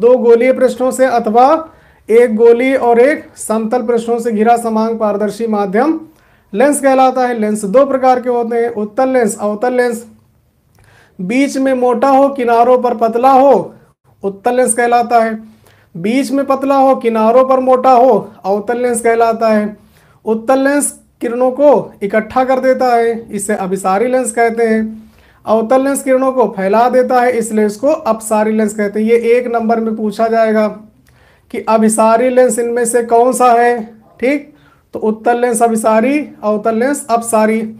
दो गोलीय पृष्ठों से अथवा एक गोली और एक समतल पृष्ठों से घिरा समांग पारदर्शी माध्यम लेंस कहलाता है लेंस दो प्रकार के होते हैं उत्तल लेंस अवतल लेंस बीच में मोटा हो किनारों पर पतला हो उत्तल लेंस कहलाता है बीच में पतला हो किनारों पर मोटा हो अवतल लेंस कहलाता है उत्तल लेंस किरणों को इकट्ठा कर देता है इसे अभिसारी लेंस कहते हैं अवतल लेंस किरणों को फैला देता है इस लेंस को अपसारी लेंस कहते हैं ये एक नंबर में पूछा जाएगा कि अभिसारी लेंस इनमें से कौन सा है ठीक तो उत्तर लेंस अभिसारी अवतल लेंस अपसारी